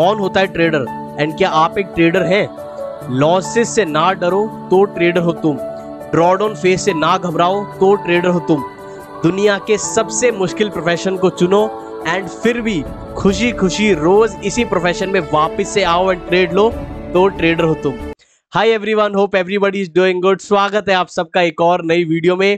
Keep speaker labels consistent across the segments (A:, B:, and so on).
A: कौन होता है ट्रेडर एंड क्या आप एक ट्रेडर हैं लॉसेस से ना डरो तो ट्रेडर हो तुम ड्रॉडाउन फेस से ना घबराओ तो ट्रेडर हो तुम दुनिया के सबसे मुश्किल प्रोफेशन को चुनो एंड फिर भी खुशी खुशी रोज इसी प्रोफेशन में वापस से आओ एंड ट्रेड लो तो ट्रेडर हो तुम hi everyone hope everybody is doing good स्वागत है आप सबका एक और नई वीडियो में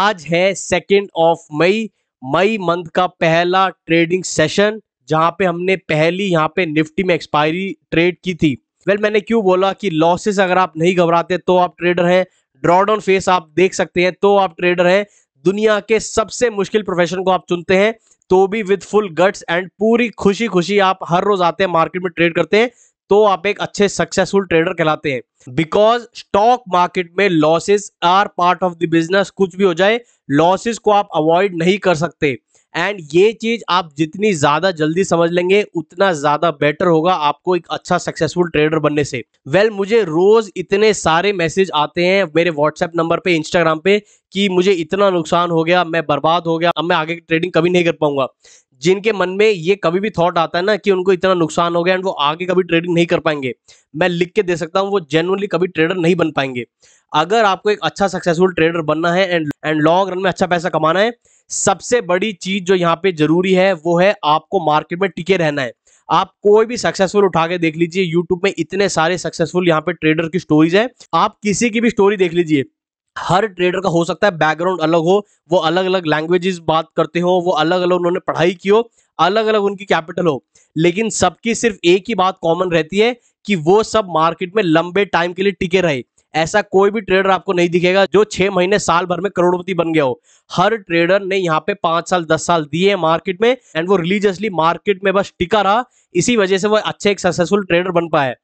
A: आज है second of May May month का पहला ट्रेडिंग सेशन जहां पे हमने पहली यहाँ पे निफ्टी में एक्सपायरी ट्रेड की थी वेल well, मैंने क्यों बोला कि लॉसेस अगर आप नहीं घबराते तो आप ट्रेडर हैं ड्रॉडाउन फेस आप देख सकते हैं तो आप ट्रेडर हैं दुनिया के सबसे मुश्किल प्रोफेशन को आप चुनते हैं तो भी विद फुल गट्स एंड पूरी खुशी खुशी आप हर रोज आते हैं मार्केट में ट्रेड करते हैं तो आप एक अच्छे सक्सेसफुल ट्रेडर कहलाते हैं बिकॉज स्टॉक मार्केट में losses are part of the business कुछ भी हो जाए लॉसेस को आप अवॉइड नहीं कर सकते एंड ये चीज़ आप जितनी ज़्यादा जल्दी समझ लेंगे उतना ज़्यादा बेटर होगा आपको एक अच्छा सक्सेसफुल ट्रेडर बनने से वेल well, मुझे रोज़ इतने सारे मैसेज आते हैं मेरे व्हाट्सएप नंबर पे इंस्टाग्राम पे कि मुझे इतना नुकसान हो गया मैं बर्बाद हो गया अब मैं आगे की ट्रेडिंग कभी नहीं कर पाऊंगा जिनके मन में ये कभी भी थॉट आता है ना कि उनको इतना नुकसान हो गया एंड वो आगे कभी ट्रेडिंग नहीं कर पाएंगे मैं लिख के दे सकता हूँ वो जेनुअनली कभी ट्रेडर नहीं बन पाएंगे अगर आपको एक अच्छा सक्सेसफुल ट्रेडर बनना है एंड एंड लॉन्ग रन में अच्छा पैसा कमाना है सबसे बड़ी चीज जो यहाँ पे जरूरी है वो है आपको मार्केट में टिके रहना है आप कोई भी सक्सेसफुल उठा के देख लीजिए यूट्यूब में इतने सारे सक्सेसफुल यहाँ पे ट्रेडर की स्टोरीज है आप किसी की भी स्टोरी देख लीजिए हर ट्रेडर का हो सकता है बैकग्राउंड अलग हो वो अलग अलग लैंग्वेजेस बात करते हो वो अलग अलग उन्होंने पढ़ाई की हो अलग अलग उनकी कैपिटल हो लेकिन सबकी सिर्फ एक ही बात कॉमन रहती है कि वो सब मार्केट में लंबे टाइम के लिए टिके रहे ऐसा कोई भी ट्रेडर आपको नहीं दिखेगा जो छह महीने साल भर में करोड़पति बन गया हो हर ट्रेडर ने यहाँ पे पांच साल दस साल दिए मार्केट में एंड वो रिलीजियसली मार्केट में बस टिका रहा इसी वजह से वो अच्छे एक सक्सेसफुल ट्रेडर बन पाए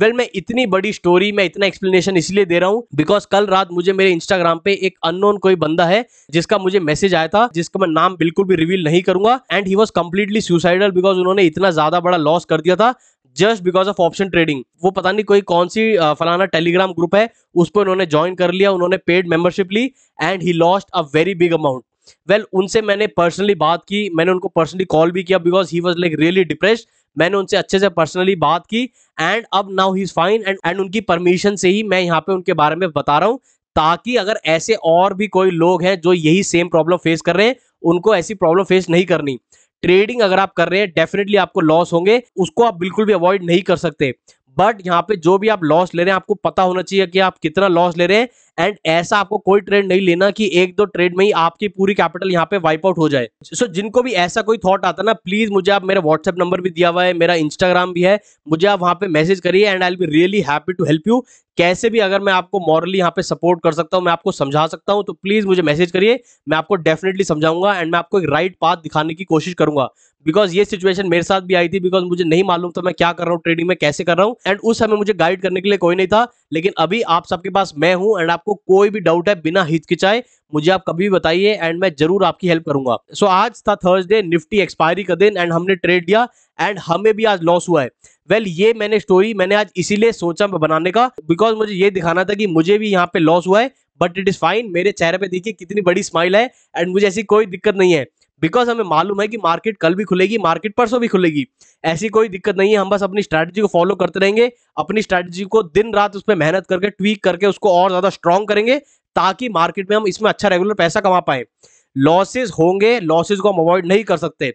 A: वेल well, मैं इतनी बड़ी स्टोरी मैं इतना एक्सप्लेनेशन इसलिए दे रहा हूँ बिकॉज कल रात मुझे मेरे इंस्टाग्राम पे एक अननोन कोई बंदा है जिसका मुझे मैसेज आया था जिसका मैं नाम बिल्कुल भी रिवील नहीं करूंगा and he was completely suicidal because उन्होंने इतना ज्यादा बड़ा लॉस कर दिया था just because of option trading वो पता नहीं कोई कौन सी फलाना टेलीग्राम ग्रुप है उस पर उन्होंने ज्वाइन कर लिया उन्होंने पेड मेंबरशिप ली and he lost a very big amount well उनसे मैंने पर्सनली बात की मैंने उनको पर्सनली कॉल भी किया because he was like really depressed मैंने उनसे अच्छे से पर्सनली बात की एंड अब now he is fine and and उनकी परमिशन से ही मैं यहाँ पे उनके बारे में बता रहा हूँ ताकि अगर ऐसे और भी कोई लोग हैं जो यही सेम प्रॉब्लम फेस कर रहे हैं उनको ऐसी प्रॉब्लम फेस नहीं करनी ट्रेडिंग अगर आप कर रहे हैं डेफिनेटली आपको लॉस होंगे उसको आप बिल्कुल भी अवॉइड नहीं कर सकते बट यहाँ पे जो भी आप लॉस ले रहे हैं आपको पता होना चाहिए कि आप कितना लॉस ले रहे हैं एंड ऐसा आपको कोई ट्रेड नहीं लेना कि एक दो ट्रेड में ही आपकी पूरी कैपिटल यहाँ पे वाइप आउट हो जाए सो so, जिनको भी ऐसा कोई थॉट आता ना प्लीज मुझे आप मेरा व्हाट्सएप नंबर भी दिया हुआ है मेरा इंस्टाग्राम भी है मुझे आप वहाँ पे मैसेज करिए and I be really happy to help you कैसे भी अगर मैं आपको मॉरली यहाँ पे सपोर्ट कर सकता हूँ मैं आपको समझा सकता हूँ तो प्लीज मुझे मैसेज करिए मैं आपको डेफिनेटली समझाऊंगा एंड मैं आपको एक राइट पाथ दिखाने की कोशिश करूंगा बिकॉज ये सिचुएशन मेरे साथ भी आई थी बिकॉज मुझे नहीं मालूम था मैं क्या कर रहा हूँ ट्रेडिंग में कैसे कर रहा हूँ एंड उस समय मुझे गाइड करने के लिए कोई नहीं था लेकिन अभी आप सबके पास मैं हूं एंड आपको कोई भी डाउट है बिना हिचकिचाए मुझे आप कभी भी बताइए एंड मैं जरूर आपकी हेल्प करूंगा सो so, आज था थर्सडे निफ्टी एक्सपायरी का दिन एंड हमने ट्रेड दिया एंड हमें भी आज लॉस हुआ है वेल well, ये मैंने स्टोरी मैंने आज इसीलिए सोचा बनाने का बिकॉज मुझे ये दिखाना था कि मुझे भी यहाँ पे लॉस हुआ है बट इट इज फाइन मेरे चेहरे पे देखिए कितनी बड़ी स्माइल है एंड मुझे ऐसी कोई दिक्कत नहीं है बिकॉज हमें मालूम है कि मार्केट कल भी खुलेगी मार्केट परसों भी खुलेगी ऐसी कोई दिक्कत नहीं है हम बस अपनी स्ट्रैटेजी को फॉलो करते रहेंगे अपनी स्ट्रैटेजी को दिन रात उस पर मेहनत करके ट्वीक करके उसको और ज़्यादा स्ट्रॉन्ग करेंगे ताकि मार्केट में हम इसमें अच्छा रेगुलर पैसा कमा पाए लॉसेज होंगे लॉसेज को हम अवॉइड नहीं कर सकते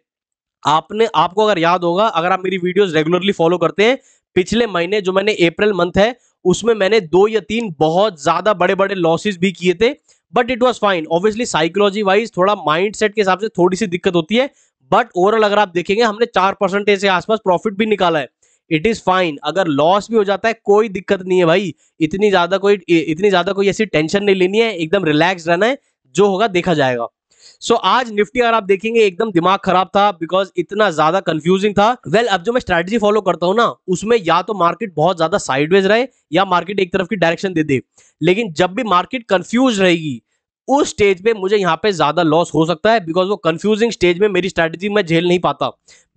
A: आपने आपको अगर याद होगा अगर आप मेरी वीडियोस रेगुलरली फॉलो करते हैं पिछले महीने जो मैंने अप्रैल मंथ है उसमें मैंने दो या तीन बहुत ज़्यादा बड़े बड़े लॉसेज भी किए थे but it was fine obviously psychology wise थोड़ा माइंड सेट के हिसाब से थोड़ी सी दिक्कत होती है बट ओवरऑल अगर आप देखेंगे हमने चार परसेंटेज के आसपास प्रॉफिट भी निकाला है इट इज फाइन अगर लॉस भी हो जाता है कोई दिक्कत नहीं है भाई इतनी ज्यादा कोई इतनी ज्यादा कोई ऐसी टेंशन नहीं लेनी है एकदम रिलैक्स रहना है जो होगा देखा जाएगा सो so, आज निफ्टी अगर आप देखेंगे एकदम दिमाग खराब था बिकॉज इतना ज्यादा कंफ्यूजिंग था वेल well, अब जो मैं स्ट्रेटजी फॉलो करता हूँ ना उसमें या तो मार्केट बहुत ज्यादा साइडवेज रहे या मार्केट एक तरफ की डायरेक्शन दे दे लेकिन जब भी मार्केट कंफ्यूज रहेगी उस स्टेज पे मुझे यहाँ पे ज़्यादा लॉस हो सकता है बिकॉज वो कंफ्यूजिंग स्टेज में मेरी स्ट्रेटेजी मैं झेल नहीं पाता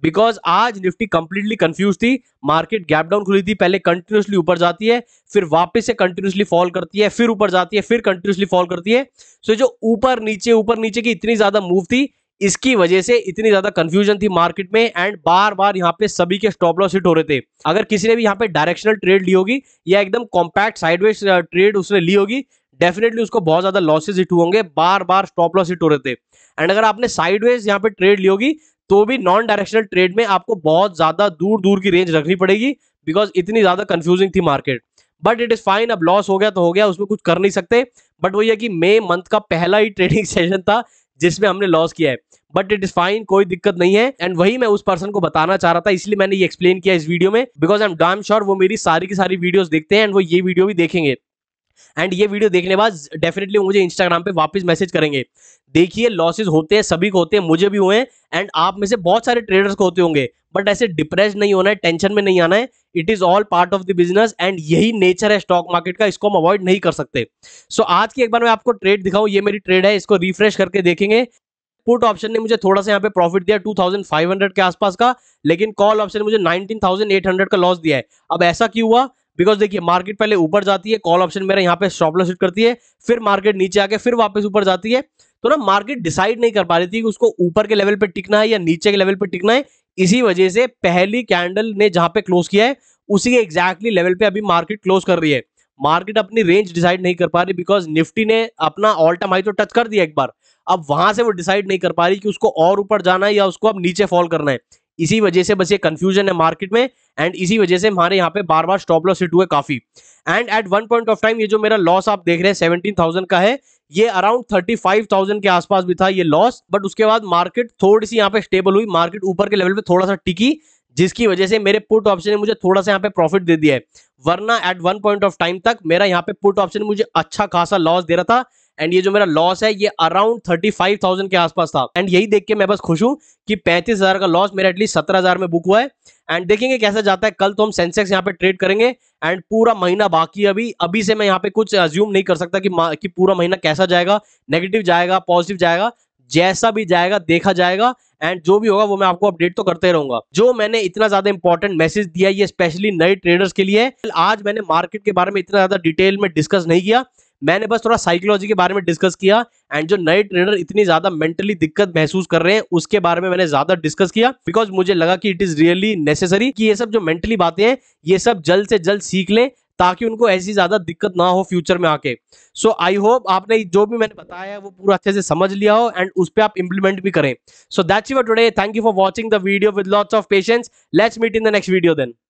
A: बिकॉज आज निफ्टी कंप्लीटली कंफ्यूज थी मार्केट गैप डाउन खुली थी पहले कंटिन्यूसली ऊपर जाती है फिर वापस से कंटिन्यूसली फॉल करती है फिर ऊपर जाती है फिर कंटिन्यूसली फॉल करती है सो so, जो ऊपर नीचे ऊपर नीचे की इतनी ज़्यादा मूव थी इसकी वजह से इतनी ज्यादा कंफ्यूजन थी मार्केट में एंड बार बार यहाँ पे सभी के स्टॉप लॉस हिट हो रहे थे अगर किसी ने भी यहाँ पे डायरेक्शनल ट्रेड ली होगी या एकदम कॉम्पैक्ट साइडवेज ट्रेड उसने ली होगी डेफिनेटली उसको बहुत ज्यादा लॉसेज हिट हुए होंगे बार बार स्टॉप लॉस हिट हो रहे थे एंड अगर आपने साइडवेज यहाँ पे ट्रेड ली होगी तो भी नॉन डायरेक्शनल ट्रेड में आपको बहुत ज्यादा दूर दूर की रेंज रखनी पड़ेगी बिकॉज इतनी ज्यादा कंफ्यूजिंग थी market but it is fine अब लॉस हो गया तो हो गया उसमें कुछ कर नहीं सकते बट वो ये कि मई मंथ का पहला ही ट्रेडिंग सेशन था जिसमें हमने लॉस किया है बट इट इज फाइन कोई दिक्कत नहीं है एंड वही मैं उस पर्सन को बताना चाह रहा था इसलिए मैंने ये एक्सप्लेन किया इस वीडियो में because I am damn sure वो मेरी सारी की सारी वीडियोस देखते हैं एंड वो ये वीडियो भी देखेंगे एंड ये वीडियो देखने बाद डेफिनेटली मुझे इंस्टाग्राम पे वापस मैसेज करेंगे देखिए लॉसेस होते हैं सभी को होते हैं मुझे भी हुए हैं एंड आप में से बहुत सारे ट्रेडर्स को होते होंगे बट ऐसे डिप्रेस नहीं होना है टेंशन में नहीं आना है it is all part of the business and यही नेचर है स्टॉक मार्केट का इसको हम अवॉइड नहीं कर सकते सो so, आज की एक बार मैं आपको ट्रेड दिखाऊँ ये मेरी ट्रेड है इसको रिफ्रेश करके देखेंगे पुट ऑप्शन ने मुझे थोड़ा सा यहाँ पे प्रॉफिट दिया 2500 के आसपास का लेकिन कॉल ऑप्शन ने मुझे 19,800 का लॉस दिया है अब ऐसा क्यों हुआ बिकॉज देखिए मार्केट पहले ऊपर जाती है कॉल ऑप्शन मेरा यहाँ पे स्टॉप लॉस हिट करती है फिर मार्केट नीचे आके फिर वापस ऊपर जाती है तो ना मार्केट डिसाइड नहीं कर पा रही थी कि उसको ऊपर के लेवल पे टिकना है या नीचे के लेवल पे टिकना है इसी वजह से पहली कैंडल ने जहां पे क्लोज किया है उसी के एग्जैक्टली लेवल पे अभी मार्केट क्लोज कर रही है मार्केट अपनी रेंज डिसाइड नहीं कर पा रही बिकॉज निफ्टी ने अपना ऑल टाइम हाई तो टच कर दिया एक बार अब वहां से वो डिसाइड नहीं कर पा रही कि उसको और ऊपर जाना है या उसको अब नीचे फॉल करना है इसी वजह से बस ये कंफ्यूजन है मार्केट में एंड इसी वजह से हमारे यहाँ पे बार बार स्टॉप लॉस हिट हुए काफी and at one point of time ये जो मेरा लॉस आप देख रहे हैं सेवनटीन थाउजेंड का है ये अराउंड थर्टी फाइव थाउजेंड के आसपास भी था ये लॉस बट उसके बाद मार्केट थोड़ी सी यहाँ पे स्टेबल हुई मार्केट ऊपर के लेवल पे थोड़ा सा टिकी जिसकी वजह से मेरे पुट ऑप्शन ने मुझे थोड़ा सा यहाँ पे प्रॉफिट दे दिया है वरना at one point of time तक मेरा यहाँ पे पुट ऑप्शन मुझे अच्छा खासा लॉस दे रहा था एंड ये जो मेरा लॉस है ये अराउंड थर्टी फाइव थाउजेंड के आसपास था एंड यही देख के मैं बस खुश हूँ कि पैंतीस हजार का लॉस मेरा एटलीस्ट सत्रह हजार में बुक हुआ है एंड देखेंगे कैसा जाता है कल तो हम सेंसेक्स यहाँ पे ट्रेड करेंगे एंड पूरा महीना बाकी अभी अभी से मैं यहाँ पे कुछ अज्यूम नहीं कर सकता कि कि पूरा महीना कैसा जाएगा नेगेटिव जाएगा पॉजिटिव जाएगा जैसा भी जाएगा देखा जाएगा एंड जो भी होगा वो मैं आपको अपडेट तो करते रहूंगा जो मैंने इतना ज्यादा इंपॉर्टेंट मैसेज दिया ये स्पेशली नए ट्रेडर्स के लिए आज मैंने मार्केट के बारे में इतना ज्यादा डिटेल में डिस्कस नहीं किया मैंने बस थोड़ा साइकोलॉजी के बारे में डिस्कस किया एंड जो नए ट्रेनर इतनी ज्यादा मेंटली दिक्कत महसूस कर रहे हैं उसके बारे में मैंने ज्यादा डिस्कस किया बिकॉज मुझे लगा कि इट इज रियली नेसेसरी कि ये सब जो मेंटली बातें हैं ये सब जल्द से जल्द सीख लें ताकि उनको ऐसी ज्यादा दिक्कत ना हो फ्यूचर में आके सो आई होप आपने जो भी मैंने बताया वो पूरा अच्छे से समझ लिया हो एंड उस पर आप इंप्लीमेंट भी करें so that's your today thank you for watching the video with lots of patience let's meet in the next video then